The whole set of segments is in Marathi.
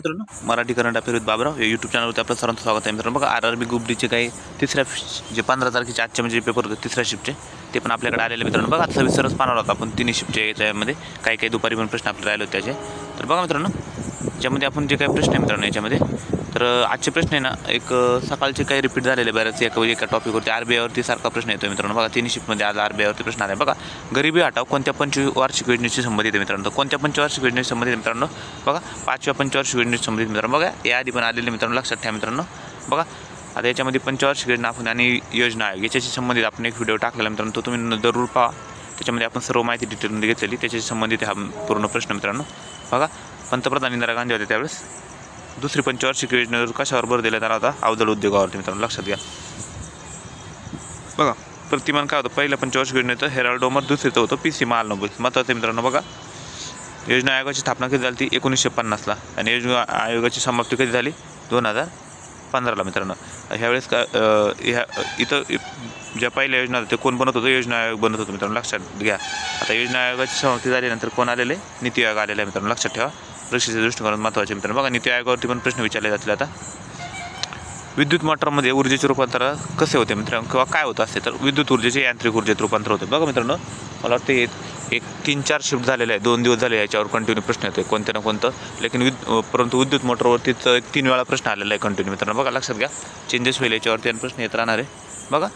मित्रांनो Marathi current affair with Babarao हे यूट्यूब चॅनलवरती आपलं सर्वांचं स्वागत आहे मित्रांनो बघा आर आर बी ग्रुप डीचे काही तिसऱ्या जे पंधरा तारखेचे आजचे म्हणजे पेपर होते तिसऱ्या शिफ्टचे ते पण आपल्याकडे आलेले मित्रांनो बघा सविस्तरच पाहणार होता आपण तिन्ही शिफ्टच्या याच्यामध्ये काही काही दुपारी पण प्रश्न आपल्याला राहिले होते त्याचे तर बघा मित्रांनो ज्यामध्ये आपण जे काही प्रश्न आहे मित्रांनो याच्यामध्ये तर आजचे प्रश्न आहे ना एक सकाळचे काही रिपीट झालेले बऱ्याच एका एका टॉपिकवरती आर बी आयवरती सारखा प्रश्न येतो मित्रांनो बघा तीन शिफ्टमध्ये आज आर बी आयवरती प्रश्न आला आहे बघा गरिबी हटाव कोणत्या पंचवार्षिक योजनेशी संबंधित आहे मित्रांनो कोणत्या पंचवार्षिक योजनेशी संबंधित मित्रांनो बघा पाचव्या पंचवार्षिक योजनेशी संबंधित मित्रांनो बघा या आधी पण आलेले मित्रांनो लक्षात ठेवा मित्रांनो बघा आता याच्यामध्ये पंचवार्षिक योजना आपण आणि योजना आयोग याच्याशी संबंधित आपण एक व्हिडिओ टाकलेला मित्रांनो तो तुम्ही जरूर पहा त्याच्यामध्ये आपण सर्व माहिती डिटेलमध्ये घेतलेली त्याच्याशी संबंधित हा पूर्ण प्रश्न मित्रांनो बघा पंतप्रधान इंदिरा गांधी होते त्यावेळेस दुसरी पंचवार्षिक योजना कशावर भर दिला जाणार होता अवजड उद्योगावरती मित्रांनो लक्षात घ्या बघा प्रतिमान काय होतं पहिल्या पंचवार्षिक योजनेचं हेराल्डोमर डोमर दुसरीचं होतं पी सी माल महालनोबल महत्त्वाचं मित्रांनो बघा योजना आयोगाची स्थापना कधी झाली ती एकोणीसशे पन्नासला आणि योजना आयोगाची समाप्ती कधी झाली दोन हजार पंधराला मित्रांनो ह्यावेळेस का ह्या इथं ज्या पहिल्या योजना होत्या कोण बनत होतं योजना आयोग बनत होतं मित्रांनो लक्षात घ्या आता योजना आयोगाची समाप्ती झाल्यानंतर कोण आलेले नीती आयोग आलेला आहे मित्रांनो लक्षात ठेवा सुरक्षेच्या दृष्टिकोनात महत्त्वाचे मित्रांनो बघा नीती आयोगावरती पण प्रश्न विचारले जातील आता विद्युत मोटरमध्ये ऊर्जेचे रूपांतर कसे होते मित्रांनो किंवा काय होत असते तर विद्युत ऊर्जेचे यांत्रिक ऊर्जेत रूपांतर होते बघा मित्रांनो मला वाटते एक तीन चार शिफ्ट झालेलं आहे दोन दिवस झाले याच्यावर कंटिन्यू प्रश्न येतो कोणत्या ना कोणतं लेकिन विद परंतु विद्युत मोटरवरतीच एक तीन वेळा प्रश्न आलेला आहे कंटिन्यू मित्रांनो बघा लक्षात घ्या चेंजेस होईल याच्यावरती आणि प्रश्न येत राहणार आहे बघा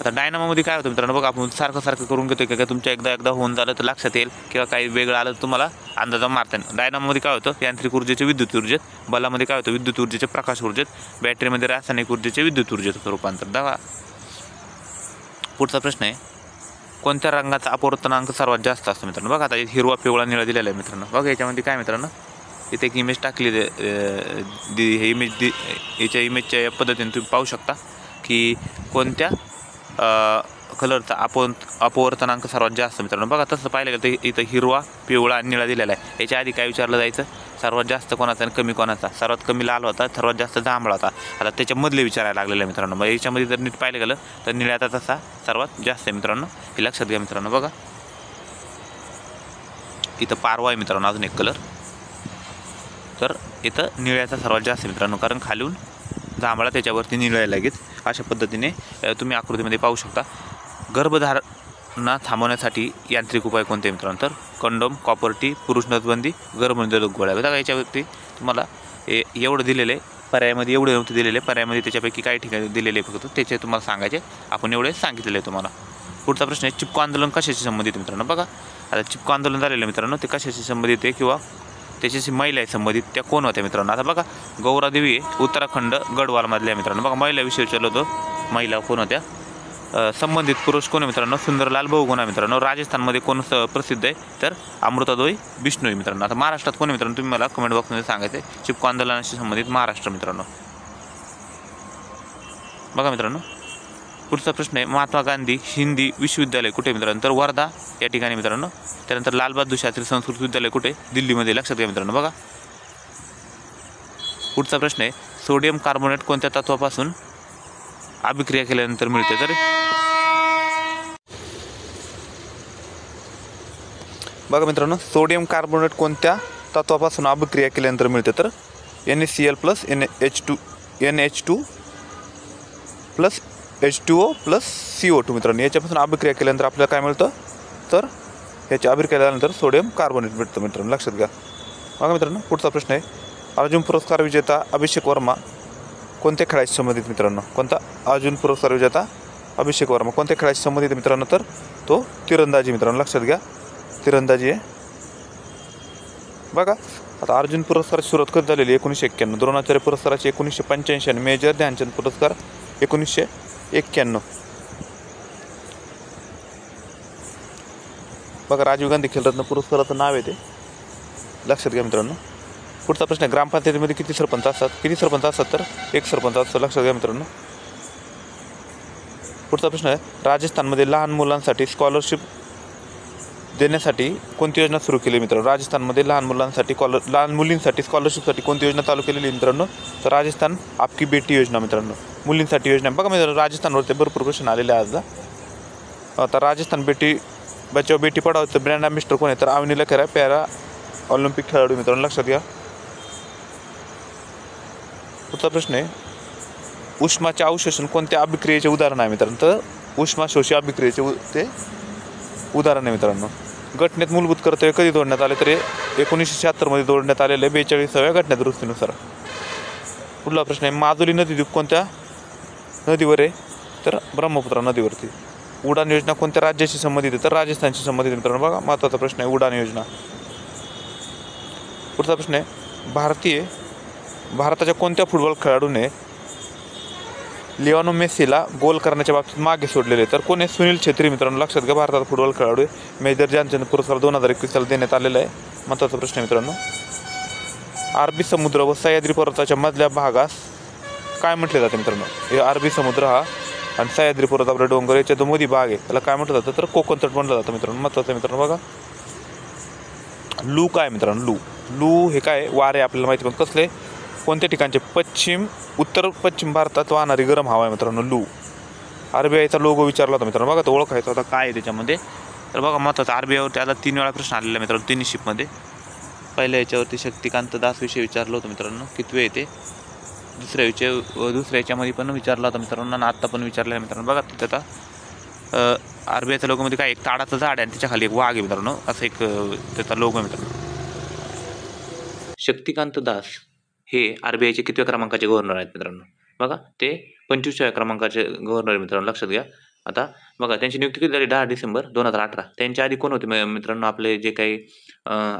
आता डायनामामध्ये काय होतं मित्रांनो बघा आपण सारखं सारखं करून घेतो की काय तुमच्या एकदा एकदा होऊन झालं तर लक्षात येईल किंवा काही वेगळं आलं तर तुम्हाला अंदाजा मारता येईल डायनामामध्ये काय होतं यांत्रिक ऊर्जेचे विद्युत ऊर्जेत बलामध्ये काय होतं विद्युत ऊर्जेचे प्रकाश ऊर्जेत बॅटरीमध्ये रासायनिक ऊर्जेचे विद्युत ऊर्जेत रूपांतर दावा पुढचा प्रश्न आहे कोणत्या रंगाचा अपवर्तनांक सर्वात जास्त असतो मित्रांनो बघा आता हिरवा पिवळा निळा दिलेला आहे मित्रांनो बघा याच्यामध्ये काय मित्रांनो इथे एक इमेज टाकली हे इमेज दि याच्या इमेजच्या या पद्धतीने तुम्ही पाहू शकता की कोणत्या कलरचा आपण अपवर्तनांक सर्वात जास्त मित्रांनो बघा तसं पाहिलं गेलं तर इथं हिरवा पिवळा आणि निळा दिलेला आहे याच्या आधी काय विचारलं जायचं सर्वात जास्त कोणाचा आणि कमी कोणाचा सर्वात कमी लाल होता सर्वात जास्त जांभळा होता आता त्याच्यामधले विचारायला लागलेलं आहे मित्रांनो मग याच्यामध्ये जर नीट पाहिलं गेलं तर निळ्याचा तसा सर्वात जास्त आहे मित्रांनो हे लक्षात घ्या मित्रांनो बघा इथं पारवा आहे मित्रांनो अजून एक कलर तर इथं निळ्याचा सर्वात जास्त मित्रांनो कारण खालून जांभळा त्याच्यावरती निळाय लागेल अशा पद्धतीने तुम्ही आकृतीमध्ये पाहू शकता गर्भधारणा थांबवण्यासाठी यांत्रिक उपाय कोणते मित्रांनो तर कंडोम कॉपर्टी पुरुष नसबंदी गर्भनिरोधक गोळ्या बघा याच्यावरती तुम्हाला एवढं दिलेलं आहे पर्यायामध्ये एवढे नव्हते दिलेले पर्यायामध्ये त्याच्यापैकी काही ठिकाणी दिलेले फक्त त्याचे तुम्हाला सांगायचे आपण एवढे सांगितलेले आहे तुम्हाला पुढचा प्रश्न आहे चिपको आंदोलन कशाशी संबंधित मित्रांनो बघा आता चिपको आंदोलन झालेलं मित्रांनो ते कशाशी संबंधित आहे किंवा त्याच्याशी महिला आहे संबंधित त्या कोण होत्या मित्रांनो आता बघा गौरादेवी आहे उत्तराखंड गडवालमधल्या मित्रांनो बघा महिलाविषयी विचारलं होतो महिला कोण होत्या संबंधित पुरुष कोण आहे मित्रांनो सुंदरलाल बहुगुणा मित्रांनो राजस्थानमध्ये कोण प्रसिद्ध आहे तर अमृतादोई विष्णूई मित्रांनो आता महाराष्ट्रात कोण आहे मित्रांनो तुम्ही मला कमेंट बॉक्समध्ये सांगायचं आहे चिपको आंदोलनाशी संबंधित महाराष्ट्र मित्रांनो बघा मित्रांनो पुढचा प्रश्न आहे महात्मा गांधी हिंदी विश्वविद्यालय कुठे मित्रांनो तर वर्धा या ठिकाणी मित्रांनो त्यानंतर लालबहादूर शास्त्री संस्कृत विद्यालय कुठे दिल्लीमध्ये लक्षात घ्या मित्रांनो बघा पुढचा प्रश्न आहे सोडियम कार्बोनेट कोणत्या तत्वापासून अभिक्रिया केल्यानंतर मिळते तर बघा मित्रांनो सोडियम कार्बोनेट कोणत्या तत्वापासून अभिक्रिया केल्यानंतर मिळते तर N A C L plus N H two N H two plus H two O plus C O two मित्रांनो याच्यापासून अभिक्रिया केल्यानंतर आपल्याला काय मिळतं तर याची अभिक्रिया केल्यानंतर सोडियम कार्बोनेट भेटतं मित्रांनो लक्षात घ्या बघा मित्रांनो पुढचा प्रश्न आहे अर्जुन पुरस्कार विजेता अभिषेक वर्मा कोणत्या खेळाशी संबंधित मित्रांनो कोणता अर्जुन पुरस्कार विजेता अभिषेक वर्मा कोणत्या खेळाशी संबंधित मित्रांनो तर तो तिरंदाजी मित्रांनो लक्षात घ्या तिरंदाजी आहे बघा आता अर्जुन पुरस्काराची सुरुवात कधी झालेली एकोणीसशे एक्क्याण्णव द्रोणाचार्य पुरस्काराची एकोणीसशे पंच्याऐंशी आणि मेजर ध्यानचंद पुरस्कार एकोणीसशे एक्क्याण्णव बघा राजीव गांधी खेलरत्न पुरस्काराचं नाव आहे ते लक्षात घ्या मित्रांनो पुढचा प्रश्न ग्रामपंचायतीमध्ये किती सरपंच असतात किती सरपंच असतात तर एक सरपंच असतो लक्षात घ्या मित्रांनो पुढचा प्रश्न आहे राजस्थानमध्ये लहान मुलांसाठी स्कॉलरशिप देण्यासाठी कोणती योजना सुरू केली मित्रांनो राजस्थानमध्ये लहान मुलांसाठी कॉलर लहान मुलींसाठी स्कॉलरशिपसाठी कोणती योजना चालू केलेली मित्रांनो तर राजस्थान आपकी बेटी योजना मित्रांनो मुलींसाठी योजना बघा मी राजस्थानवरती भरपूर क्वेश्चन आलेले आज आता राजस्थान बेटी बचाव बेटी तर ब्रँड अँबेस्टर कोण आहे तर आवनीला खरा पॅरा ऑलिम्पिक खेळाडू मित्रांनो लक्षात घ्या पुढचा प्रश्न आहे उष्माच्या अवशोषण कोणत्या अभिक्रियेचे उदाहरण आहे मित्रांनो तर उष्मा शोषी अभिक्रियेचे ते उदाहरण आहे मित्रांनो घटनेत मूलभूत कर्तव्य कधी जोडण्यात आले तरी एकोणीसशे शहात्तरमध्ये जोडण्यात आलेले बेचाळीसाव्या घटनेत दृष्टीनुसार पुढला प्रश्न आहे माजुली नदी कोणत्या नदीवर आहे तर ब्रह्मपुत्रा नदीवरती उडान योजना कोणत्या राज्याशी संबंधित आहे तर राजस्थानशी संबंधित मित्रांनो बघा महत्त्वाचा प्रश्न आहे उडान योजना पुढचा प्रश्न आहे भारतीय भारताच्या कोणत्या फुटबॉल खेळाडूने लिओनो मेसीला गोल करण्याच्या बाबतीत मागे सोडलेले तर कोण आहे सुनील छेत्री मित्रांनो लक्षात घ्या भारताचा फुटबॉल खेळाडू मेजर ध्यानचंद पुरस्कार दोन हजार एकवीस साला देण्यात आलेला आहे महत्त्वाचा प्रश्न मित्रांनो अरबी समुद्र व सह्याद्री पर्वताच्या मधल्या भागास काय म्हटलं जाते मित्रांनो हे अरबी समुद्र हा आणि सह्याद्री आपलं डोंगर याच्या मोदी भाग आहे त्याला काय म्हटलं जातं तर कोकण तट म्हटलं जातं मित्रांनो महत्वाचं आहे मित्रांनो बघा लू काय मित्रांनो लू लू हे काय वारे आपल्याला माहिती पण कसले कोणत्या ठिकाणचे पश्चिम उत्तर पश्चिम भारतात वाहणारी गरम हवा आहे मित्रांनो लू आरबीआयचा लोगो विचारला होता मित्रांनो बघा तो ओळखायचा होता काय आहे त्याच्यामध्ये तर बघा महत्त्वाचं आरबीआयवर त्याला तीन वेळा प्रश्न आलेला मित्रांनो तिन्ही शिपमध्ये पहिल्या याच्यावरती शक्तिकांत दासविषयी विचारलं होतं मित्रांनो कितवे येते दुसऱ्या विचार दुसऱ्या याच्यामध्ये पण विचारला होता मित्रांनो आता आत्ता पण विचारलं मित्रांनो बघा तिथं आता आर लोकमध्ये काय एक ताडाचं झाड आहे आणि त्याच्याखाली एक वाघ आहे मित्रांनो असं एक त्याचा लोक आहे मित्रांनो शक्तिकांत दास हे आरबीआयचे कितव्या क्रमांकाचे गव्हर्नर आहेत मित्रांनो बघा ते पंचवीसव्या क्रमांकाचे गव्हर्नर मित्रांनो लक्षात घ्या आता बघा त्यांची नियुक्ती किती झाली दहा डिसेंबर दोन हजार अठरा त्यांच्या आधी कोण होते मित्रांनो आपले जे काही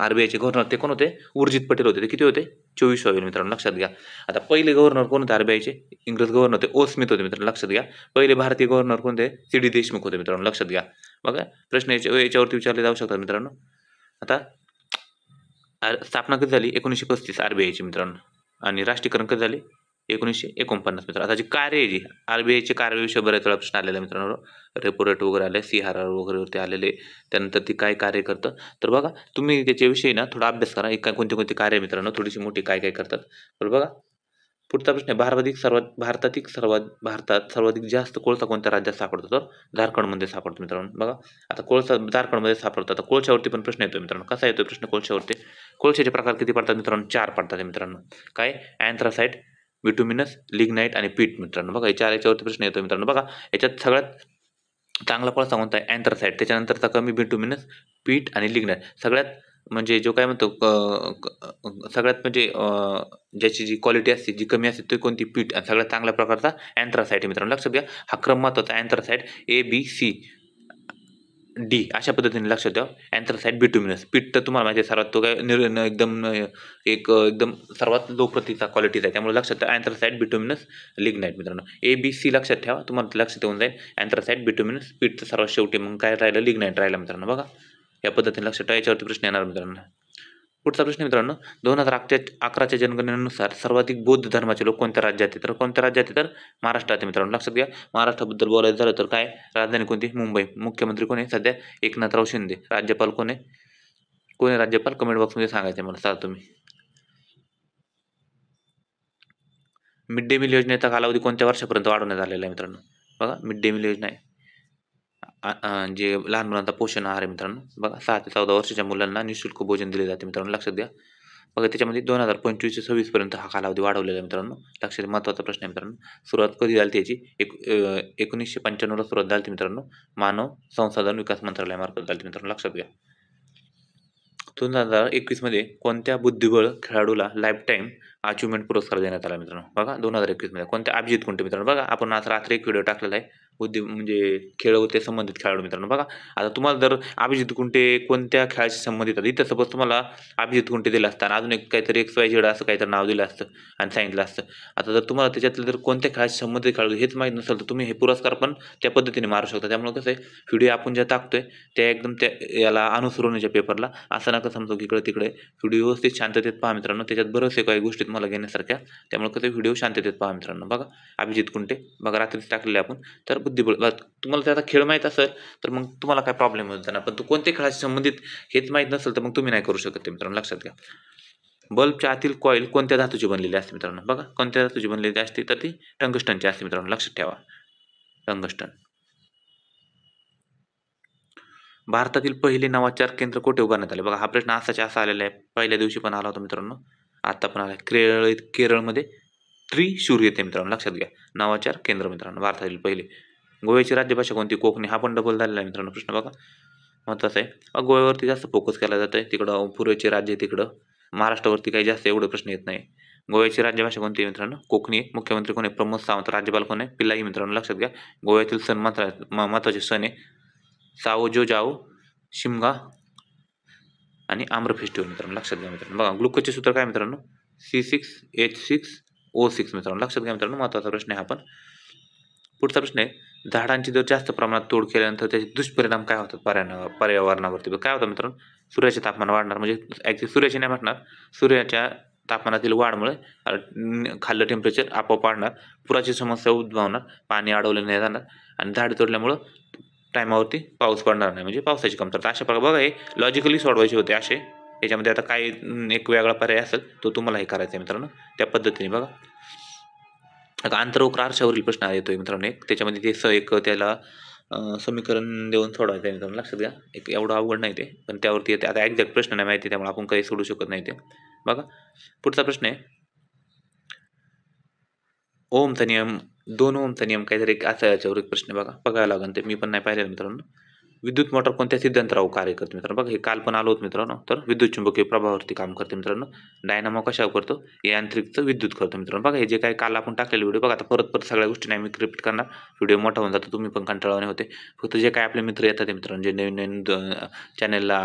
आर बी आयचे गव्हर्नर ते कोण होते उर्जित पटेल होते ते किती होते चोवीस होईल मित्रांनो लक्षात घ्या आता पहिले गव्हर्नर कोण होते आर बी आयचे इंग्रज गव्हर्नर होते ओ स्मिथ होते मित्रांनो लक्षात घ्या पहिले भारतीय गव्हर्नर कोणते सी डी देशमुख होते मित्रांनो लक्षात घ्या बघा प्रश्न याच्या याच्यावरती विचारले जाऊ शकतात मित्रांनो आता स्थापना कधी झाली एकोणीसशे पस्तीस आर बी आयची मित्रांनो आणि राष्ट्रीयकरण कधी झाले एकोणीसशे एकोणपन्नास मित्रांनो आता जी कार्य जी आयचे कार्याविषयी बऱ्याच वेळा प्रश्न आलेला मित्रांनो रेपो रेट वगैरे आले सी आर आर वगैरेवरती आलेले त्यानंतर ती काय कार्य करतं तर बघा तुम्ही त्याच्याविषयी ना थोडा अभ्यास करा एक काय कोणते कोणती कार्य मित्रांनो थोडीशी मोठी काय काय करतात तर बघा पुढचा प्रश्न आहे भारताधिक सर्वात भारतातील सर्वात भारतात सर्वाधिक जास्त कोळसा कोणत्या राज्यात सापडतो तर झारखंडमध्ये सापडतो मित्रांनो बघा आता कोळसा झारखंडमध्ये सापडतो आता कोळशावरती पण प्रश्न येतो मित्रांनो कसा येतो प्रश्न कोळशावरती कोळशाचे प्रकार किती पडतात मित्रांनो चार पडतात मित्रांनो काय अँथ्रासाईट विटुमिनस लिग्नाइट आणि पीठ मित्रांनो बघा या चार याच्यावरती प्रश्न येतो मित्रांनो बघा याच्यात सगळ्यात चांगला फळ सांगून आहे अँथ्रासाईट त्याच्यानंतरचा कमी बिटुमिनस पीठ आणि लिग्नाइट सगळ्यात म्हणजे जो काय म्हणतो सगळ्यात म्हणजे ज्याची जी क्वालिटी असते जी कमी असते ती कोणती पीठ आणि सगळ्यात चांगल्या प्रकारचा अँथ्रासाईट मित्रांनो लक्षात घ्या हा क्रम महत्वाचा अँथ्रासाईट ए बी सी डी अशा पद्धतीने लक्षात ठेवा अँथ्रासाईट बिट्युमिनस पीठ तर तुम्हाला माहिती आहे सर्वात तो काय निर्णय एकदम एक एकदम सर्वात लो प्रतीचा क्वालिटीचा आहे त्यामुळे लक्षात ठेवा अँथ्रासाईट बिट्युमिनस लिग्नाईट मित्रांनो ए बी सी लक्षात ठेवा तुम्हाला लक्षात देऊन जाईल अँथ्रासाईट बिट्युमिनस पीठ तर सर्वात शेवटी मग काय राहिलं लिग्नाईट राहिलं मित्रांनो बघा या पद्धतीने लक्षात ठेवा याच्यावरती प्रश्न येणार मित्रांनो पुढचा प्रश्न मित्रांनो दोन हजार अकरा अकराच्या जनगणनेनुसार सर्वाधिक बौद्ध धर्माचे लोक कोणत्या राज्यात आहेत तर कोणत्या राज्यात तर महाराष्ट्रात आहे मित्रांनो लक्षात घ्या महाराष्ट्राबद्दल बोलायचं झालं तर काय राजधानी कोणती मुंबई मुख्यमंत्री कोण आहे सध्या एकनाथराव शिंदे राज्यपाल कोण आहे कोण आहे राज्यपाल कमेंट बॉक्समध्ये सांगायचे मला सांगा तुम्ही मिड डे मिल योजनेचा कालावधी कोणत्या वर्षापर्यंत वाढवण्यात आलेला आहे मित्रांनो बघा मिड डे मिल योजना आहे जे लहान मुलांचा पोषण आहार आहे मित्रांनो बघा सहा ते चौदा वर्षाच्या मुलांना निशुल्क भोजन दिले जाते मित्रांनो लक्षात द्या बघा त्याच्यामध्ये दोन हजार पंचवीस ते सव्वीसपर्यंत हा कालावधी वाढवलेला आहे मित्रांनो लक्षात महत्त्वाचा प्रश्न आहे मित्रांनो सुरुवात कधी झाली त्याची एक एकोणीसशे पंच्याण्णवला सुरुवात झाली मित्रांनो मानव संसाधन विकास मंत्रालयामार्फत झाली मित्रांनो लक्षात घ्या दोन हजार एकवीसमध्ये कोणत्या बुद्धिबळ खेळाडूला लाईफ टाईम अचिव्हमेंट पुरस्कार देण्यात आला मित्रांनो बघा दोन हजार एकवीसमध्ये कोणत्या अभिजित कोणते मित्रांनो बघा आपण आज रात्री एक व्हिडिओ टाकलेला आहे उद्योग म्हणजे खेळ होते संबंधित खेळाडू मित्रांनो बघा आता तुम्हाला जर अभिजित कुंटे कोणत्या खेळाशी संबंधित आहेत इथं सपोज तुम्हाला अभिजित कुंटे दिलं असतं आणि अजून एक काहीतरी एक वाय झेड असं काहीतरी नाव दिलं असतं आणि सांगितलं असतं आता जर तुम्हाला त्याच्यातलं जर कोणत्या खेळाशी संबंधित खेळाडू हेच माहीत नसेल तर तुम्ही हे पुरस्कार पण त्या पद्धतीने मारू शकता त्यामुळे कसं आहे व्हिडिओ आपण ज्या टाकतोय त्या एकदम त्या याला अनुसरून याच्या पेपरला असं नका समजू की इकडे तिकडे व्हिडिओ व्यवस्थित शांततेत पहा मित्रांनो त्याच्यात बरंच काही गोष्टी तुम्हाला घेण्यासारख्या त्यामुळे कसं व्हिडिओ शांततेत पहा मित्रांनो बघा अभिजित कुंटे बघा रात्रीच टाकलेले आपण तर बुद्धिबळ तुम्हाला त्याचा खेळ माहीत असेल तर मग तुम्हाला काय प्रॉब्लेम होत जाणार पण तो कोणत्या खेळाशी संबंधित हेच माहीत नसेल तर मग तुम्ही नाही करू शकत ते मित्रांनो लक्षात घ्या बल्बच्या आतील कॉईल कोणत्या धातूची बनलेली असते मित्रांनो बघा कोणत्या धातूची बनलेली असते तर ती टंगस्टनची असते मित्रांनो लक्षात ठेवा टंगस्टन भारतातील पहिले नवाचार केंद्र कुठे उभारण्यात आले बघा हा प्रश्न असाच्या असा आलेला आहे पहिल्या दिवशी पण आला होता मित्रांनो आता पण आला केरळ केरळमध्ये त्रिशूर येते मित्रांनो लक्षात घ्या नवाचार केंद्र मित्रांनो भारतातील पहिले गोव्याची राज्यभाषा कोणती कोकणी हा पण डबल झालेला आहे मित्रांनो प्रश्न बघा महत्त्वाचा आहे गोव्यावरती जास्त फोकस केला जातो आहे तिकडं पूर्वेचे राज्य तिकडं महाराष्ट्रावरती काही जास्त एवढे प्रश्न येत नाही गोव्याची राज्यभाषा कोणती मित्रांनो कोकणी मुख्यमंत्री कोण आहे प्रमोद सावंत राज्यपाल कोण आहे पिल्लाही मित्रांनो लक्षात घ्या गोव्यातील सण मात्र महत्त्वाचे सण आहे साओ जो जाओ शिमगा आणि आम्र फेस्टिवल मित्रांनो लक्षात घ्या मित्रांनो बघा ग्लुकोजचे सूत्र काय मित्रांनो C six H six O six मित्रांनो लक्षात घ्या मित्रांनो महत्त्वाचा प्रश्न आहे हा पण पुढचा प्रश्न आहे झाडांची जर जास्त प्रमाणात तोड केल्यानंतर त्याचे दुष्परिणाम काय होतात पर्यावर पर्यावरणावरती काय होतं मित्रांनो सूर्याचे तापमान वाढणार म्हणजे ॲक्च्युली सूर्याचे नाही म्हणणार सूर्याच्या तापमानातील वाढमुळे खाल्लं टेम्परेचर आपोआप वाढणार पुराची समस्या उद्भवणार पाणी अडवलं नाही जाणार आणि झाड तोडल्यामुळं टायमावरती पाऊस पडणार नाही म्हणजे पावसाची कमतरता अशा प्रकार बघा हे लॉजिकली सोडवायचे होते असे याच्यामध्ये आता काही एक वेगळा पर्याय असेल तो तुम्हाला हे करायचा आहे मित्रांनो त्या पद्धतीने बघा आता आंतरवक्र आरशावरील प्रश्न येतोय मित्रांनो एक त्याच्यामध्ये ते स एक त्याला समीकरण देऊन सोडवायचं आहे मित्रांनो लक्षात घ्या एक एवढं अवघड नाही ते पण त्यावरती येते आता एक्झॅक्ट प्रश्न नाही माहिती त्यामुळे आपण काही सोडू शकत नाही ते बघा पुढचा प्रश्न आहे ओमचा नियम दोन ओमचा नियम काहीतरी असा याच्यावर एक प्रश्न बघा बघायला लागेल ते मी पण नाही पाहिलेलं मित्रांनो विद्युत मोटर कोणत्या सिद्धांतरावर कार्य करते मित्रांनो बघा हे काल पण आलो होतं मित्रांनो तर विद्युत चुंबकीय प्रभावावरती काम करते मित्रांनो डायनामो कशावर करतो यांत्रिकचं विद्युत करतो मित्रांनो बघा हे जे काही काल आपण टाकलेले व्हिडिओ बघा आता परत परत सगळ्या गोष्टी नाही मी रिपीट करणार व्हिडिओ मोठा होऊन जातो तुम्ही पण कंटाळवाने होते फक्त जे काय आपले मित्र येतात मित्रांनो जे नवीन नवीन चॅनेलला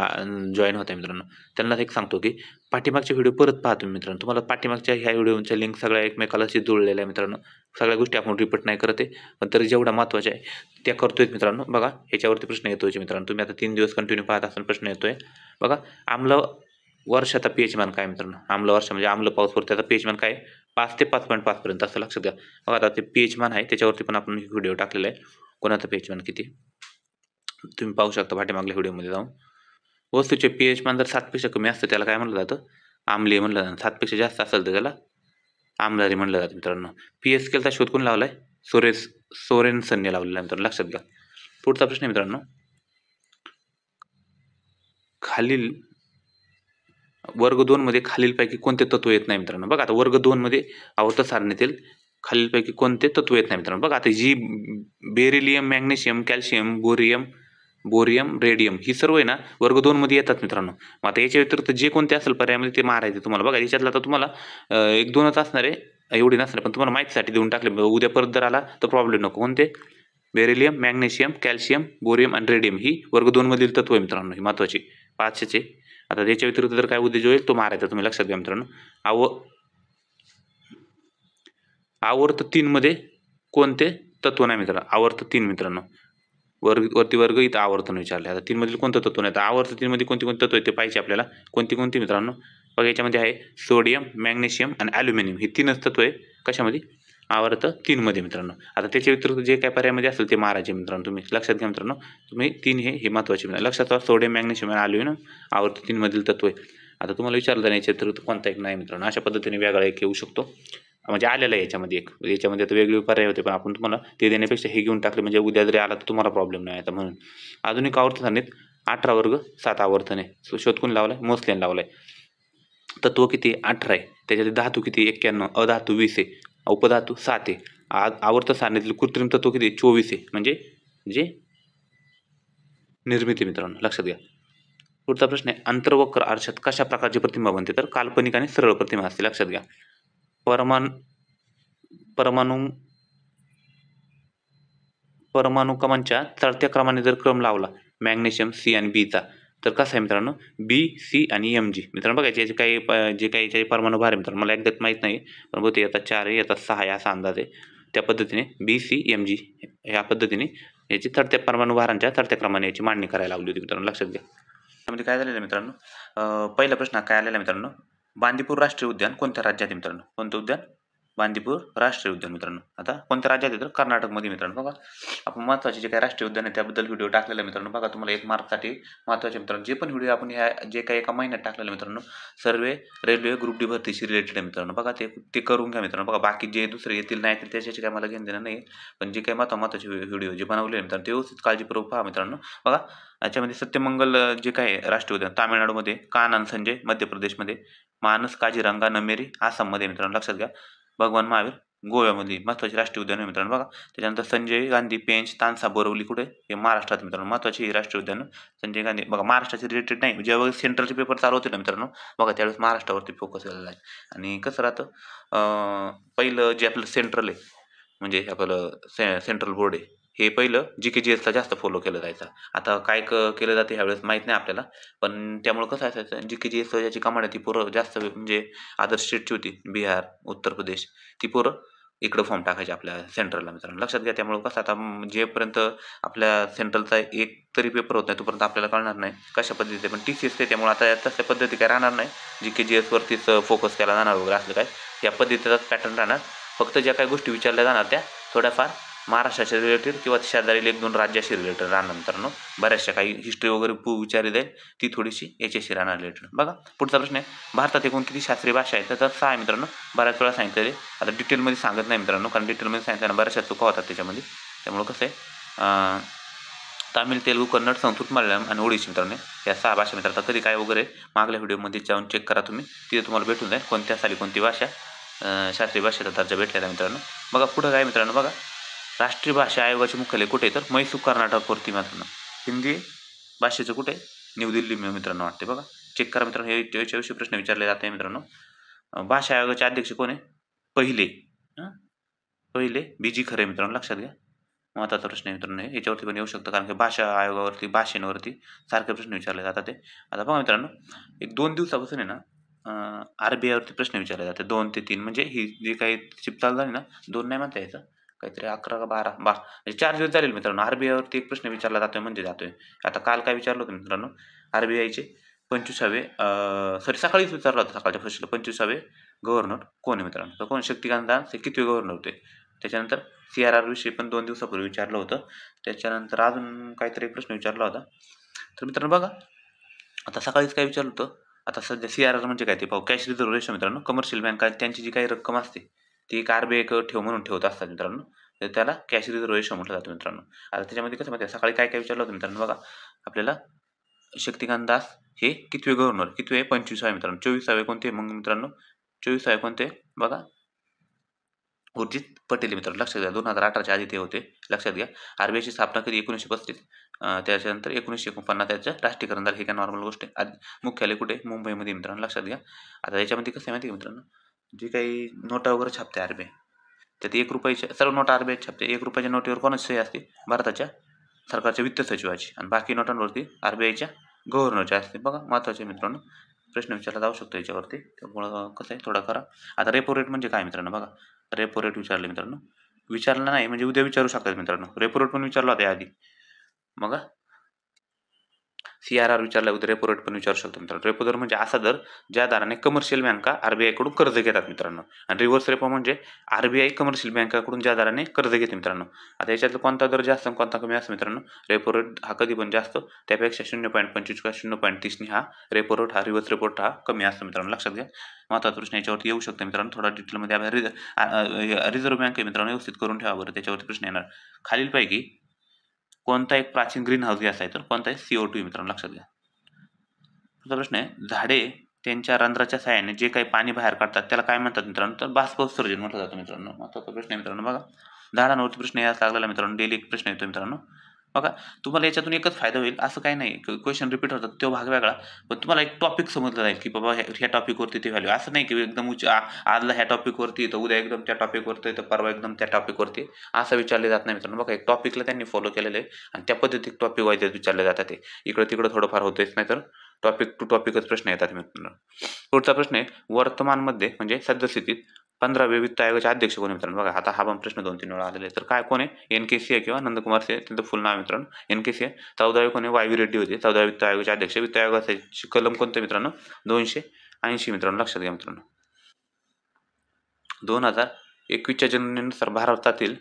जॉईन होते मित्रांनो त्यांनाच एक सांगतो की पाठीमागचे व्हिडिओ परत पाहतो मित्रांनो तुम्हाला पाठीमागच्या ह्या व्हिडिओच्या लिंक सगळ्या एकमेकालाशी जुळलेल्या आहे मित्रांनो सगळ्या गोष्टी आपण रिपीट नाही करते पण तरी जेवढा महत्त्वाच्या आहे त्या करतोय मित्रांनो बघा ह्याच्यावरती प्रश्न येतोय मित्रांनो तुम्ही आता तीन दिवस कंटिन्यू पाहत असताना प्रश्न येतोय बघा आम्ल वर्षाचा पी एच मान काय मित्रांनो आम्ल वर्ष म्हणजे आम्ल पडतो त्याचा पी एच मान काय पाच ते पाच पॉईंट पाचपर्यंत असं लक्षात घ्या बघा आता ते पी एच आहे त्याच्यावरती पण आपण व्हिडिओ टाकलेला आहे कोणाचा पी एच किती तुम्ही पाहू शकता पाठीमागल्या व्हिडिओमध्ये जाऊन वस्तूचे पी मान जर सातपेक्षा कमी असतं त्याला काय म्हणलं जातं आमली म्हणलं जातं सातपेक्षा जास्त असेल तर त्याला आमदारी म्हणलं जातं मित्रांनो पी एस केलचा शोध कोण लावला आहे सोरेस सोरेनसनने लावलेला मित्रांनो लक्षात घ्या पुढचा प्रश्न आहे मित्रांनो खालील वर्ग दोनमध्ये खालीलपैकी कोणते तत्व येत नाही मित्रांनो बघा आता वर्ग दोनमध्ये आवर्त सारणीतील खालीलपैकी कोणते तत्व येत नाही मित्रांनो बघा आता जी beryllium magnesium calcium barium barium radium ही सर्व आहे ना वर्ग दोनमध्ये येतात मित्रांनो आता याच्या व्यतिरिक्त जे कोणते असेल पर्यायामध्ये म्हणजे ते मारायचे तुम्हाला बघा याच्यातला आता तुम्हाला एक दोनच असणार आहे एवढी नसणार पण तुम्हाला माहितीसाठी देऊन टाकले उद्या परत जर आला तर प्रॉब्लेम नको कोणते बेरिलियम मॅग्नेशियम कॅल्शियम बोरियम आणि रेडियम ही वर्ग दोनमधील तत्व आहे मित्रांनो ही महत्त्वाची पाचशेचे आता त्याच्या व्यतिरिक्त जर काय उद्देश होईल तो मारायचा तुम्ही लक्षात घ्या मित्रांनो आव आवर्त तीनमध्ये कोणते तत्व नाही मित्रांनो आवर्त तीन मित्रांनो वर्ग वरती वर्ग इथं आवर्तन विचारले आता तीनमधील कोणतं तत्व नाही तर तीन तीनमध्ये कोणती कोणती तत्व आहे ते पाहिजे आपल्याला कोणती कोणती मित्रांनो बघा याच्यामध्ये आहे सोडियम मॅग्नेशियम आणि ॲल्युमिनियम ही तीनच तत्व आहे कशामध्ये आवर्त तीनमध्ये मित्रांनो आता त्याच्या व्यतिरिक्त जे काय पर्यायमध्ये असेल ते महाराजे मित्रांनो तुम्ही लक्षात घ्या मित्रांनो तुम्ही तीन हे हे महत्त्वाचे मित्रांनो लक्षात ठेवा सोडियम मॅग्नेशियम आणि ॲल्युमिनियम आवर्त तीनमधील तत्व आहे आता तुम्हाला विचारलं जाण्याच्या व्यतिरिक्त कोणता एक नाही मित्रांनो अशा पद्धतीने वेगळा एक येऊ शकतो म्हणजे आलेलं आहे याच्यामध्ये एक याच्यामध्ये आता वेगवेगळे पर्याय होते पण आपण तुम्हाला ते देण्यापेक्षा हे घेऊन टाकले म्हणजे उद्या जरी आला तर तुम्हाला प्रॉब्लेम नाही आता म्हणून आधुनिक एक आवर्तन अठरा वर्ग सात आवर्तने सो शोधकून लावला आहे लावलाय लावला आहे तत्व किती अठरा आहे त्याच्यात धातू किती एक्क्याण्णव अधातू वीस आहे उपधातू सात आहे आ आवर्त सारणीतील कृत्रिम तत्व किती चोवीस आहे म्हणजे जे म्हणजे निर्मिती मित्रांनो लक्षात घ्या पुढचा प्रश्न आहे अंतर्वक्र आरशात कशा प्रकारची प्रतिमा बनते तर काल्पनिक आणि सरळ प्रतिमा असते लक्षात घ्या परमान परमाणु परमाणुक्रमांच्या चढत्या क्रमाने जर क्रम लावला मॅग्नेशियम सी आणि बीचा तर कसा आहे मित्रांनो बी सी आणि एम जी मित्रांनो बघायचे याचे काही जे काही याचे परमाणू भार आहे मित्रांनो मला एकदा माहीत नाही पण बहुते याचा चार आहे याचा सहा आहे असा अंदाज आहे त्या पद्धतीने बी सी एम जी ह्या पद्धतीने याची चढत्या परमाणू भारांच्या चढत्या क्रमाने याची मांडणी करायला लावली होती मित्रांनो लक्षात घ्या त्यामध्ये काय झालेलं मित्रांनो पहिला प्रश्न काय आलेला मित्रांनो बांदीपूर राष्ट्रीय उद्यान कोणत्या राज्यात आहे मित्रांनो कोणतं उद्यान बांदीपूर राष्ट्रीय उद्यान मित्रांनो आता कोणत्या राज्यात येतं कर्नाटकमध्ये मित्रांनो बघा आपण महत्वाचे जे काही राष्ट्रीय उद्यान आहे त्याबद्दल व्हिडिओ टाकलेला मित्रांनो बघा तुम्हाला एक मार्कसाठी महत्वाचे मित्रांनो जे पण व्हिडिओ आपण ह्या जे काही एका महिन्यात टाकलेले मित्रांनो सर्वे रेल्वे ग्रुप डी भरतीशी रिलेटेड आहे मित्रांनो बघा ते ते करून घ्या मित्रांनो बघा बाकी जे दुसरे येतील नाही तर त्याच्याशी काय मला घेणं देणं नाही पण जे काही महत्त्व महत्वाचे व्हिडिओ जे बनवले मित्रांनो ते व्यवस्थित काळजीपूर्वक पहा मित्रांनो बघा याच्यामध्ये सत्यमंगल जे काय राष्ट्रीय उद्यान तामिळनाडूमध्ये कानन संजय मध्य प्रदेशमध्ये मानस काजीरंगा नमेरी आसाममध्ये मित्रांनो लक्षात घ्या भगवान महावीर गोव्यामध्ये महत्त्वाचे राष्ट्रीय उद्यान आहे मित्रांनो बघा त्याच्यानंतर संजय गांधी पेंच तानसा बोरवली कुठे हे महाराष्ट्रात मित्रांनो महत्त्वाचे राष्ट्रीय उद्यान संजय गांधी बघा महाराष्ट्राचे रिलेटेड नाही जेव्हा सेंट्रलचे पेपर चालू होते ना मित्रांनो बघा त्यावेळेस महाराष्ट्रावरती फोकस झालेला आहे आणि कसं राहतं पहिलं जे आपलं सेंट्रल आहे म्हणजे आपलं से सेंट्रल बोर्ड आहे हे पहिलं जी के जी एसला जास्त फॉलो केलं जायचं आता काय क केलं जातं ह्यावेळेस माहीत नाही आपल्याला पण त्यामुळं कसं असायचं जी के जी एसला ज्याची कमाड आहे ती पोरं जास्त म्हणजे आदर्श स्टेटची होती बिहार उत्तर प्रदेश ती पोरं इकडं फॉर्म टाकायचे आपल्या सेंट्रलला मित्रांनो लक्षात घ्या त्यामुळं कसं आता जेपर्यंत आपल्या सेंट्रलचा एक तरी पेपर होत नाही तोपर्यंत आपल्याला कळणार नाही कशा पद्धतीचे पण टी सी एस ते त्यामुळे आता तसल्या पद्धती काय राहणार नाही जी के जी एसवरतीच फोकस केला जाणार वगैरे असलं काय या पद्धतीचाच पॅटर्न राहणार फक्त ज्या काही गोष्टी विचारल्या जाणार त्या थोड्याफार महाराष्ट्राच्या रिलेटेड किंवा शेजारील एक दोन राज्याशी रिलेटेड राहणार मित्रांनो बऱ्याचशा काही हिस्ट्री वगैरे पू विचारली जाईल ती थोडीशी याच्याशी राहणार रिलेटेड बघा पुढचा प्रश्न आहे भारतात एकूण किती शास्त्रीय भाषा आहे तर सहा मित्रांनो बऱ्याच वेळा सांगितले आता डिटेलमध्ये सांगत नाही मित्रांनो कारण डिटेलमध्ये सांगताना बऱ्याचशा चुका होतात त्याच्यामध्ये त्यामुळं कसं आहे तामिळ तेलुगू कन्नड संस्कृत मल्याळम आणि ओडिशी मित्रांनो या सहा भाषा मित्रांनो कधी काय वगैरे मागल्या व्हिडिओमध्ये जाऊन चेक करा तुम्ही तिथे तुम्हाला भेटून जाईल कोणत्या साली कोणती भाषा शास्त्रीय भाषेचा दर्जा भेटलेला मित्रांनो बघा पुढं काय मित्रांनो बघा राष्ट्रीय भाषा आयोगाचे मुख्यालय कुठे तर मैसूर कर्नाटकवरती मित्रांनो हिंदी भाषेचं कुठे न्यू दिल्ली मित्रांनो वाटते बघा चेक करा मित्रांनो हे याच्याविषयी प्रश्न विचारले जाते मित्रांनो भाषा आयोगाचे अध्यक्ष कोण आहे पहिले पहिले बीजी खरे मित्रांनो लक्षात घ्या महत्त्वाचा प्रश्न आहे मित्रांनो याच्यावरती पण येऊ शकतं कारण की भाषा आयोगावरती भाषेंवरती सारखे प्रश्न विचारले जातात ते आता बघा मित्रांनो एक दोन दिवसापासून आहे ना आर बी आयवरती प्रश्न विचारले जाते दोन ते तीन म्हणजे ही जी काही चिपताल झाली ना दोन नाही म्हणता यायचं काहीतरी अकरा का बारा बा म्हणजे चार दिवस झाले मित्रांनो आयवरती एक प्रश्न विचारला जातोय म्हणजे जातोय आता काल काय विचारलं होतं मित्रांनो आरबीआयचे पंचवीसावे सॉरी सकाळीच विचारलं होतं सकाळच्या प्रश्न पंचवीसावे गव्हर्नर कोण आहे मित्रांनो तर कोण शक्तिकांत दास हे किती गव्हर्नर होते त्याच्यानंतर सी आर आर विषयी पण दोन दिवसापूर्वी विचारलं होतं त्याच्यानंतर अजून काहीतरी प्रश्न विचारला होता तर मित्रांनो बघा आता सकाळीच काय विचारलं होतं आता सध्या सी आर आर म्हणजे काय ते पाहू कॅश रिझर्व्हेशन मित्रांनो कमर्शियल बँक त्यांची जी काही रक्कम असते ती कार्ब एक ठेव म्हणून ठेवत असतात मित्रांनो तर त्याला कॅश रिझर्वेशन म्हटलं जातं मित्रांनो आता त्याच्यामध्ये कसं माहिती सकाळी काय काय विचारलं होतं मित्रांनो बघा आपल्याला शक्तिकांत दास हे कितवे गव्हर्नर कितवे वे मित्रांनो चोवीस आहे कोणते मग मित्रांनो वे कोणते बघा उर्जित पटेल मित्रांनो लक्षात घ्या दोन हजार अठराच्या आधी ते होते लक्षात घ्या आरबीआयची स्थापना कधी एकोणीसशे पस्तीस त्याच्यानंतर एकोणीसशे एकोणपन्नास त्याचं राष्ट्रीयकरण झालं हे काय नॉर्मल गोष्ट आहे मुख्यालय कुठे मुंबईमध्ये मित्रांनो लक्षात घ्या आता याच्यामध्ये कसं आहे माहिती मित्रांनो जे काही नोटा वगैरे छापते आर बी आय त्यात एक रुपयाच्या सर्व नोटा आर बी आय छापते एक रुपयाच्या नोटीवर कोणाच सही असते भारताच्या सरकारच्या वित्त सचिवाची आणि बाकी नोटांवरती आर बी आयच्या गव्हर्नरच्या असते बघा महत्त्वाचे मित्रांनो प्रश्न विचारला जाऊ शकतो याच्यावरती त्यामुळं कसं आहे थोडा करा आता रेपो रेट म्हणजे काय मित्रांनो बघा रेपो रेट विचारले मित्रांनो विचारलं नाही म्हणजे उद्या विचारू शकतात मित्रांनो रेपो रेट पण विचारला होता आधी बघा सी आर आर विचारला उद्या रेपो रेट पण विचारू शकतो मित्रांनो रेपो दर म्हणजे असा दर ज्या दराने कमर्शियल बँका आरबीआयकडून कर्ज घेतात मित्रांनो आणि रिव्हर्स रेपो म्हणजे आरबीआय कमर्शियल बँकाकडून ज्या दराने कर्ज घेते मित्रांनो आता याच्यातला कोणता दर जास्त कोणता कमी असतो मित्रांनो रेपो रेट हा कधी पण जास्त त्यापेक्षा शून्य पॉईंट पंचवीस किंवा शून्य पॉईंट तीसने हा रेपो रेट हा रिव्हर्स रेपो हा कमी असतो मित्रांनो लक्षात घ्या महत्वाचा प्रश्न याच्यावरती येऊ शकतो मित्रांनो थोडा डिटेलमध्ये रिझर्व्ह बँक मित्रांनो व्यवस्थित करून ठेवा बरं त्याच्यावरती प्रश्न येणार खालीलपैकी कोणता एक प्राचीन ग्रीन हाऊस गॅस आहे तर कोणता आहे सीओ टू मित्रांनो लक्षात घ्या पुढचा प्रश्न आहे झाडे त्यांच्या रंध्राच्या साह्याने जे काही पाणी बाहेर काढतात त्याला काय म्हणतात मित्रांनो तर बाष्पोत्सर्जन म्हटलं जातं मित्रांनो महत्वाचा प्रश्न आहे मित्रांनो बघा झाडांवरती प्रश्न याच लागलेला मित्रांनो डेली एक प्रश्न येतो मित्रांनो बघा तुम्हाला याच्यातून एकच फायदा होईल असं काही नाही क्वेश्चन रिपीट होतात तो भाग वेगळा पण तुम्हाला एक टॉपिक समजला जाईल की बाबा ह्या टॉपिकवरती ते व्हॅल्यू असं नाही की एकदम उच्च आजला ह्या टॉपिकवरती तर उद्या एकदम त्या टॉपिकवरती तर परवा एकदम त्या टॉपिकवरती असं विचारले जात नाही मित्रांनो बघा एक टॉपिकला त्यांनी फॉलो केलेलं आहे आणि त्या पद्धतीत टॉपिक वाईज विचारले जातात ते इकडं तिकडं थोडंफार होतेच नाही तर टॉपिक टू टॉपिकच प्रश्न येतात मित्रांनो पुढचा प्रश्न आहे वर्तमानमध्ये म्हणजे सद्यस्थितीत पंधरा वित्त आयोगाचे अध्यक्ष कोण मित्रांनो बघा आता हा पण प्रश्न दोन तीन वेळा आलेले तर काय कोण आहे एन के सी आहे किंवा नंदकुमार से त्यांचं फुल नाव मित्रांनो एन के सी आहे चौदावे कोण आहे वाय रेड्डी होते चौदा वित्त आयोगाचे अध्यक्ष वित्त आयोगाचे कलम कोणतं मित्रांनो दोनशे ऐंशी मित्रांनो लक्षात घ्या मित्रांनो दोन हजार एकवीसच्या जनगणनेनुसार भारतातील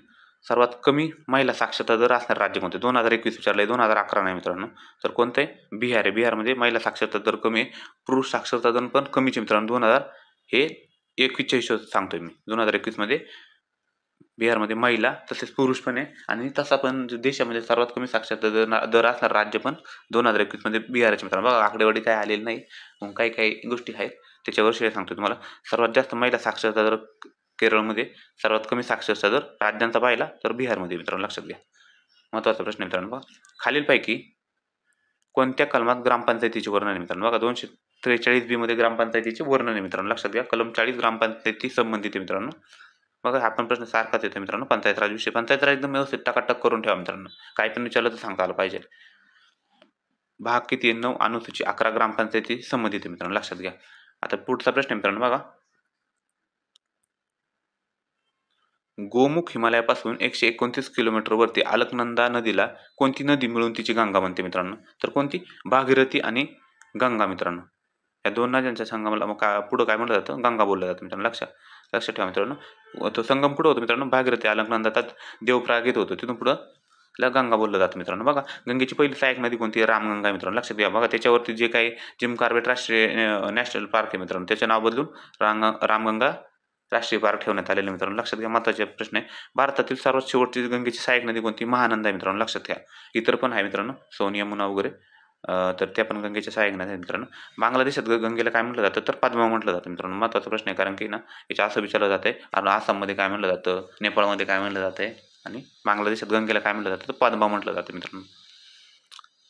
सर्वात कमी महिला साक्षरता दर असणारे राज्य कोणते दोन हजार एकवीस विचारलं दोन हजार अकरा नाही मित्रांनो तर कोणतं आहे बिहार आहे बिहारमध्ये महिला साक्षरता दर कमी आहे पुरुष साक्षरता दर पण कमीचे मित्रांनो दोन हजार हे एकवीसच्या हिशोब सांगतोय मी दोन हजार एकवीसमध्ये बिहारमध्ये महिला तसेच पुरुष पण आहे आणि तसा पण देशामध्ये सर्वात कमी साक्षरता दर दर असणार राज्य पण दोन हजार एकवीसमध्ये बिहारच्या मित्रांनो बघा आकडेवाडी काय आलेली नाही मग काही काही गोष्टी आहेत त्याच्यावर शेअर सांगतो तुम्हाला सर्वात जास्त महिला साक्षरता दर केरळमध्ये सर्वात कमी साक्षरता दर राज्यांचा पाहिला तर बिहारमध्ये मित्रांनो लक्षात घ्या महत्त्वाचा प्रश्न मित्रांनो बघा खालीलपैकी कोणत्या कलमात ग्रामपंचायतीचे वर्णन आहे मित्रांनो बघा दोनशे त्रेचाळीस मध्ये ग्रामपंचायतीचे वर्णन आहे मित्रांनो लक्षात घ्या कलम चाळीस ग्रामपंचायती संबंधित आहे मित्रांनो बघा हा पण प्रश्न सारखाच येतो मित्रांनो पंचायत राजविषयी पंचायत राज एकदम व्यवस्थित टाकाटक करून ठेवा मित्रांनो काय पण विचारलं तर सांगता आलं पाहिजे भाग किती नऊ अनुसूची अकरा ग्रामपंचायती संबंधित आहे मित्रांनो लक्षात घ्या आता पुढचा प्रश्न मित्रांनो बघा गोमुख हिमालयापासून एकशे एकोणतीस किलोमीटरवरती अलकनंदा नदीला कोणती नदी मिळून तिची गंगा म्हणते मित्रांनो तर कोणती भागीरथी आणि गंगा मित्रांनो या दोन नद्यांच्या संगमाला मग का पुढं काय म्हटलं जातं गंगा बोललं जातं मित्रांनो लक्षात लक्षात ठेवा मित्रांनो तो संगम पुढं होतो मित्रांनो भागीरथी अलकनंदा त्यात देवप्राग येत होतो तिथून पुढं गंगा बोललं जातं मित्रांनो बघा गंगेची पहिली सहाय्यक नदी कोणती आहे रामगंगा मित्रांनो लक्षात घ्या बघा त्याच्यावरती जे काही जिम कार्बेट राष्ट्रीय नॅशनल पार्क आहे मित्रांनो त्याचं नाव बदलून रांग रामगंगा राष्ट्रीय पार्क ठेवण्यात आलेले मित्रांनो लक्षात घ्या महत्त्वाचे प्रश्न आहे भारतातील सर्वात शेवटची गंगेची सहाय्यक नदी कोणती महानंद आहे मित्रांनो लक्षात घ्या इतर पण आहे मित्रांनो सोनिया मुना वगैरे तर त्या पण गंगेच्या सहाय्यक नदी आहेत मित्रांनो बांगलादेशात गंगेला काय म्हटलं जातं तर पद्मा म्हटलं जातं मित्रांनो महत्त्वाचा प्रश्न आहे कारण की ना याच्या असं विचारलं जातं आणि आसाममध्ये काय म्हटलं जातं नेपाळमध्ये काय म्हटलं जात आहे आणि बांगलादेशात गंगेला काय म्हटलं जातं तर पद्मा म्हटलं जातं मित्रांनो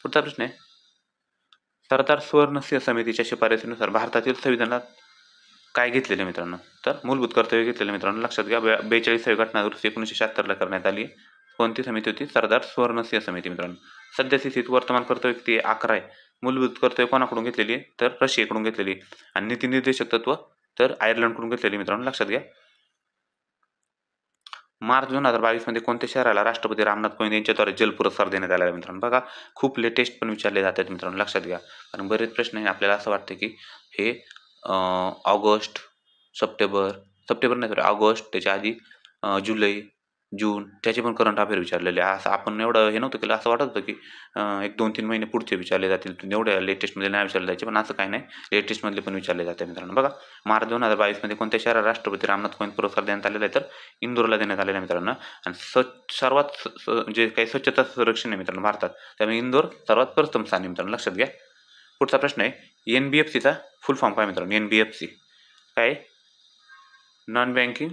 पुढचा प्रश्न आहे सरदार स्वर्णस्य समितीच्या शिफारसीनुसार भारतातील संविधानात काय घेतलेले मित्रांनो तर मूलभूत कर्तव्य घेतलेले मित्रांनो लक्षात घ्या बे बेचाळीसावी घटनादुरुस्ती एकोणीसशे शहात्तरला करण्यात आली कोणती समिती होती सरदार सुवर्णसिंह समिती मित्रांनो सध्या स्थितीत वर्तमान कर्तव्य किती अकरा आहे मूलभूत कर्तव्य कोणाकडून घेतलेली आहे तर रशियाकडून घेतलेली आणि नीती निर्देशक तत्व तर आयर्लंडकडून घेतलेली मित्रांनो लक्षात घ्या मार्च दोन हजार मध्ये कोणत्या शहराला राष्ट्रपती रामनाथ कोविंद यांच्याद्वारे जल पुरस्कार देण्यात आलेला मित्रांनो बघा खूप लेटेस्ट पण विचारले जातात मित्रांनो लक्षात घ्या कारण बरेच प्रश्न आहे आपल्याला असं वाटतं की हे ऑगस्ट सप्टेंबर सप्टेंबर नाही सॉरी ऑगस्ट त्याच्या आधी जुलै जून त्याचे पण करंट अफेअर विचारलेले असं आपण एवढं हे नव्हतं केलं असं वाटत होतं की एक दोन तीन महिने पुढचे विचारले जातील एवढ्या लेटेस्टमध्ये नाही विचारले जायचे पण असं काही नाही लेटेस्टमधले पण विचारले जाते मित्रांनो बघा मार्च दोन हजार बावीसमध्ये कोणत्या शहरात राष्ट्रपती रामनाथ कोविंद पुरस्कार देण्यात आलेला आहे तर इंदोरला देण्यात आलेला आहे मित्रांनो आणि स्वच्छ सर्वात जे म्हणजे काही स्वच्छता संरक्षण आहे मित्रांनो भारतात त्यामुळे इंदोर सर्वात प्रथम स्थान आहे मित्रांनो लक्षात घ्या पुढचा प्रश्न आहे एन बी एफ सीचा फुल फॉर्म काय मित्रांनो एन बी एफ सी काय non banking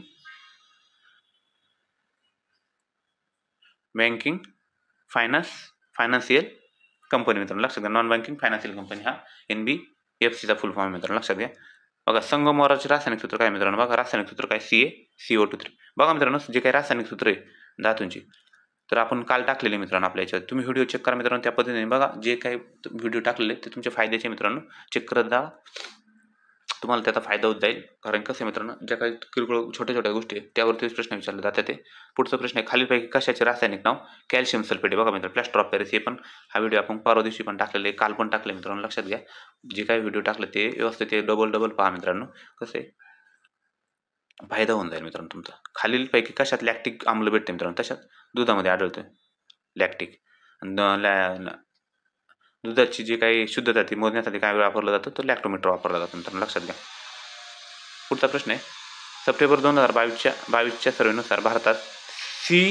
banking finance financial company मित्रांनो लक्षात घ्या नॉन बँकिंग फायनान्शियल कंपनी हा एन बी एफ सीचा फुल फॉर्म मित्रांनो लक्षात घ्या बघा संगमोराचे रासायनिक सूत्र काय मित्रांनो बघा रासायनिक सूत्र काय C A C O two three बघा मित्रांनो जे काही रासायनिक सूत्र आहे धातूंची तर आपण काल टाकलेले मित्रांनो आपल्या याच्यात तुम्ही व्हिडिओ चेक करा मित्रांनो त्या पद्धतीने बघा जे काही व्हिडिओ टाकलेले ते तुमच्या फायद्याचे मित्रांनो चेक करत जा तुम्हाला त्याचा फायदा होत जाईल कारण कसं मित्रांनो ज्या काही किरकोळ छोट्या छोट्या गोष्टी आहेत त्यावरतीच प्रश्न विचारले जातात ते पुढचा प्रश्न आहे खालीलपैकी कशाचे रासायनिक नाव कॅल्शियम सल्फेट आहे बघा मित्रांनो प्लॅस्टर ऑफ पॅरिस हे पण हा व्हिडिओ आपण परवा दिवशी पण टाकलेले काल पण टाकले मित्रांनो लक्षात घ्या जे काही व्हिडिओ टाकले ते व्यवस्थित ते डबल डबल पहा मित्रांनो कसं आहे फायदा होऊन जाईल मित्रांनो तुमचा खालीलपैकी कशात लॅक्टिक आम्ल भेटते मित्रांनो तशात दुधामध्ये आढळतो लॅक्टिक दुधाची जी काही शुद्धता ती मोजण्यासाठी काय वापरला जातो तो लॅक्टोमीटर वापरला जातो मित्रांनो लक्षात घ्या पुढचा प्रश्न आहे सप्टेंबर दोन हजार बावीसच्या बावीसच्या सर्वेनुसार भारतात सी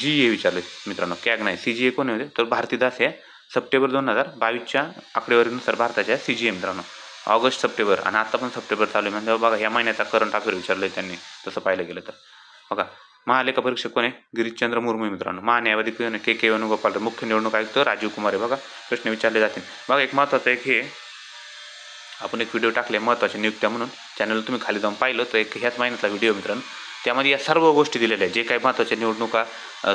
जी ए विचारले मित्रांनो कॅग नाही सी जी ए कोण होते तर भारतीय दास हे सप्टेंबर दोन हजार बावीसच्या आकडेवारीनुसार भारताच्या सी जी ए मित्रांनो ऑगस्ट सप्टेंबर आणि आता पण सप्टेंबर चालू आहे म्हणजे बघा या महिन्याचा करंट अफेअर विचारलं आहे त्यांनी तसं पाहिलं गेलं तर बघा महालेखा परीक्षक कोण आहे गिरीशचंद्र मुर्मू मित्रांनो महान्यायवादी कोण के के वेणुगोपाल मुख्य निवडणूक आयुक्त राजीव कुमार आहे बघा प्रश्न विचारले जातील बघा एक महत्त्वाचं एक हे आपण एक व्हिडिओ टाकले महत्वाच्या नियुक्त्या म्हणून चॅनल तुम्ही खाली जाऊन पाहिलं तर एक ह्याच महिन्याचा व्हिडिओ मित्रांनो त्यामध्ये या सर्व गोष्टी दिलेल्या आहेत जे काही महत्त्वाच्या निवडणुका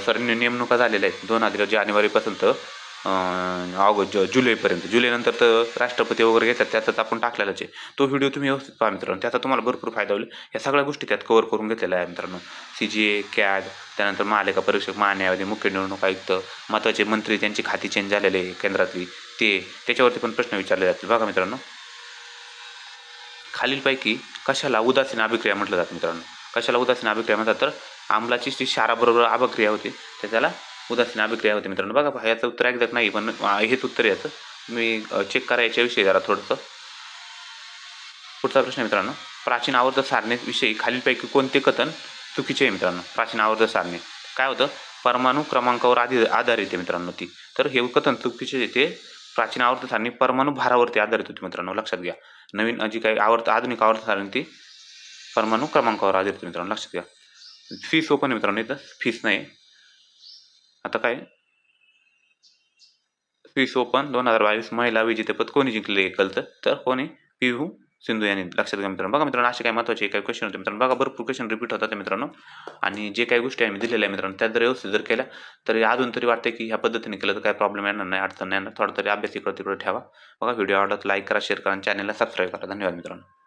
सर नेमणुका झालेल्या आहेत दोन हजार जानेवारीपासून तर ऑगस्ट ज जुलैपर्यंत जुलैनंतर तर राष्ट्रपती वगैरे घेतात त्यातच आपण टाकलेलाच आहे तो व्हिडिओ तुम्ही व्यवस्थित पहा मित्रांनो त्याचा तुम्हाला भरपूर फायदा होईल या सगळ्या गोष्टी त्यात कवर करून घेतलेल्या आहे मित्रांनो सी जी ए कॅड त्यानंतर महालेखा परीक्षक महान्यायवादी मुख्य निवडणूक आयुक्त महत्त्वाचे मंत्री त्यांची खाती चेंज झालेले केंद्रातली ते त्याच्यावरती पण प्रश्न विचारले जातील बघा मित्रांनो खालीलपैकी कशाला उदासीन अभिक्रिया म्हटलं जातं मित्रांनो कशाला उदासीन अभिक्रिया म्हणतात तर आमलाची जी शाराबरोबर अभिक्रिया होते त्याला उदासीन अभिक्रिया होते मित्रांनो बघा पहा याचं उत्तर एक्झॅक्ट नाही पण हेच उत्तर याचं मी चेक करा याच्याविषयी जरा थोडंसं पुढचा प्रश्न मित्रांनो प्राचीन आवर्त सारणीविषयी खालीलपैकी कोणते कथन चुकीचे आहे मित्रांनो प्राचीन आवर्त सारणी काय होतं परमाणू क्रमांकावर आधी आधारित आहे मित्रांनो ती तर हे कथन चुकीचे येते प्राचीन आवर्त सारणी परमाणू भारावरती आधारित होती मित्रांनो लक्षात घ्या नवीन जी काही आवर्त आधुनिक आवर्त सारणी ती परमाणू क्रमांकावर आधारित मित्रांनो लक्षात घ्या फीस ओपन मित्रांनो इथं फीस नाही आता काय स्विस ओपन दोन हजार बावीस महिला विजेतेपद कोणी जिंकले कल तर कोणी पी व्ही सिंधू यांनी लक्षात घ्या मित्रांनो बघा मित्रांनो असे काय महत्वाचे काही क्वेश्चन होते मित्रांनो बघा भरपूर क्वेश्चन रिपीट होतात मित्रांनो आणि जे काही गोष्टी आम्ही दिलेल्या आहे मित्रांनो त्या जर व्यवस्थित जर केल्या तर अजून तरी वाटते की ह्या पद्धतीने केलं तर काय प्रॉब्लेम येणार नाही अडचण येणार थोडा तरी अभ्यास इकडे तिकडे ठेवा बघा व्हिडिओ आवडत लाईक करा शेअर करा चॅनलला सबस्क्राईब करा धन्यवाद मित्रांनो